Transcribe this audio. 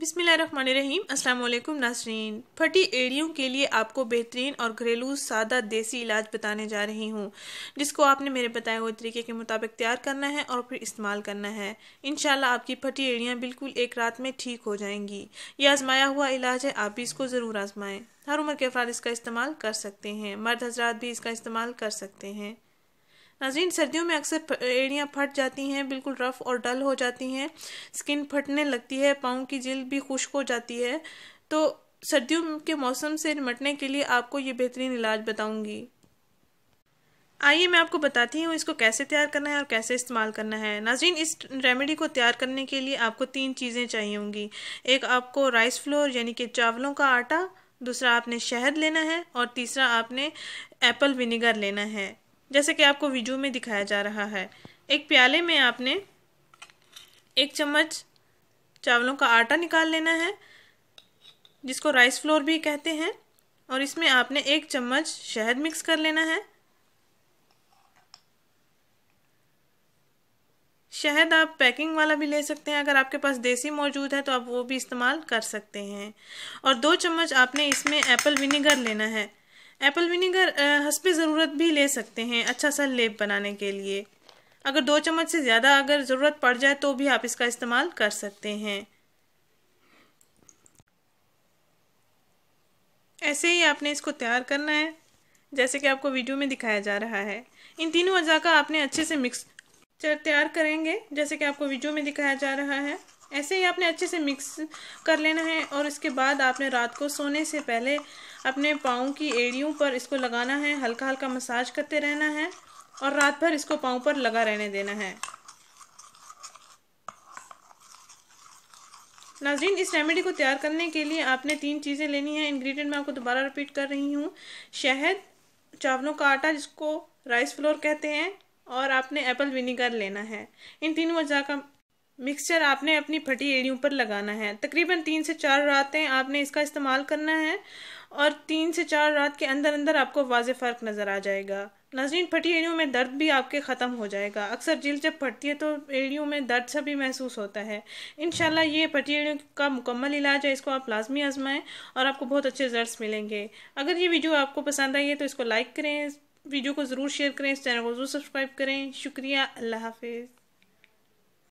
बिसमीम अल्लाम नासरीन फटी एड़ियों के लिए आपको बेहतरीन और घरेलू सादा देसी इलाज बताने जा रही हूँ जिसको आपने मेरे बताए हुए तरीके के मुताबिक तैयार करना है और फिर इस्तेमाल करना है इन आपकी फटी एड़ियाँ बिल्कुल एक रात में ठीक हो जाएंगी यह आजमाया हुआ इलाज है आप भी इसको ज़रूर आजमाएँ हर उम्र के अफराद इसका इस्तेमाल कर सकते हैं मर्द हजरात भी इसका इस्तेमाल कर सकते हैं नाजीन सर्दियों में अक्सर एड़ियाँ फट जाती हैं बिल्कुल रफ़ और डल हो जाती हैं स्किन फटने लगती है पाँव की जल्द भी खुश्क हो जाती है तो सर्दियों के मौसम से निपटने के लिए आपको ये बेहतरीन इलाज बताऊंगी आइए मैं आपको बताती हूँ इसको कैसे तैयार करना है और कैसे इस्तेमाल करना है नाजीन इस रेमेडी को तैयार करने के लिए आपको तीन चीज़ें चाहिए होंगी एक आपको राइस फ्लोर यानी कि चावलों का आटा दूसरा आपने शहद लेना है और तीसरा आपने एप्पल विनेगर लेना है जैसे कि आपको वीडियो में दिखाया जा रहा है एक प्याले में आपने एक चम्मच चावलों का आटा निकाल लेना है जिसको राइस फ्लोर भी कहते हैं और इसमें आपने एक चम्मच शहद मिक्स कर लेना है शहद आप पैकिंग वाला भी ले सकते हैं अगर आपके पास देसी मौजूद है तो आप वो भी इस्तेमाल कर सकते हैं और दो चम्मच आपने इसमें एप्पल विनीगर लेना है एप्पल विनीगर ज़रूरत भी ले सकते हैं अच्छा सा लेप बनाने के लिए अगर दो चम्मच से ज़्यादा अगर ज़रूरत पड़ जाए तो भी आप इसका इस्तेमाल कर सकते हैं ऐसे ही आपने इसको तैयार करना है जैसे कि आपको वीडियो में दिखाया जा रहा है इन तीनों अज़ा का आपने अच्छे से मिक्स तैयार करेंगे जैसे कि आपको वीडियो में दिखाया जा रहा है ऐसे ही आपने अच्छे से मिक्स कर लेना है और इसके बाद आपने रात को सोने से पहले अपने पाँव की एड़ियों पर इसको लगाना है हल्का हल्का मसाज करते रहना है और रात भर इसको पाँव पर लगा रहने देना है नाजरीन इस रेमेडी को तैयार करने के लिए आपने तीन चीज़ें लेनी है इंग्रेडिएंट मैं आपको दोबारा रिपीट कर रही हूँ शहद चावलों का आटा जिसको राइस फ्लोर कहते हैं और आपने एप्पल विनीगर लेना है इन तीन वजह का मिक्सचर आपने अपनी फटी एड़ियों पर लगाना है तकरीबन तीन से चार रातें आपने इसका इस्तेमाल करना है और तीन से चार रात के अंदर अंदर आपको वाज फ़र्क नज़र आ जाएगा नाजरीन फटी एड़ियों में दर्द भी आपके ख़त्म हो जाएगा अक्सर जिल जब फटती है तो एड़ियों में दर्द सा भी महसूस होता है इन ये फटी एड़ियों का मुकम्मल इलाज है इसको आप लाजमी आजमाएँ और आपको बहुत अच्छे रिजल्ट मिलेंगे अगर ये वीडियो आपको पसंद आई है तो इसको लाइक करें वीडियो को ज़रूर शेयर करें इस चैनल को ज़रूर सब्सक्राइब करें शुक्रिया अल्लाह हाफिज़